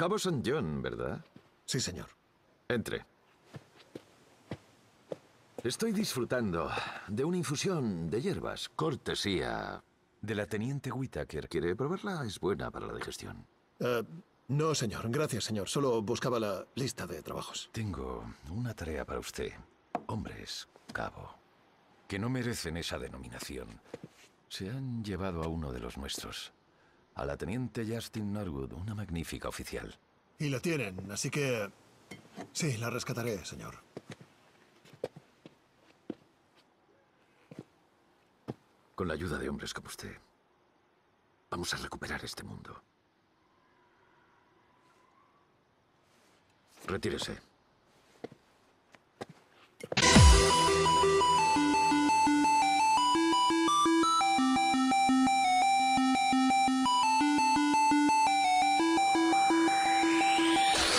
Cabo San John, ¿verdad? Sí, señor. Entre. Estoy disfrutando de una infusión de hierbas, cortesía de la teniente Whitaker. ¿Quiere probarla? Es buena para la digestión. Eh, no, señor. Gracias, señor. Solo buscaba la lista de trabajos. Tengo una tarea para usted. Hombres, cabo, que no merecen esa denominación. Se han llevado a uno de los nuestros a la teniente Justin Norwood, una magnífica oficial. Y la tienen, así que... Sí, la rescataré, señor. Con la ayuda de hombres como usted, vamos a recuperar este mundo. Retírese.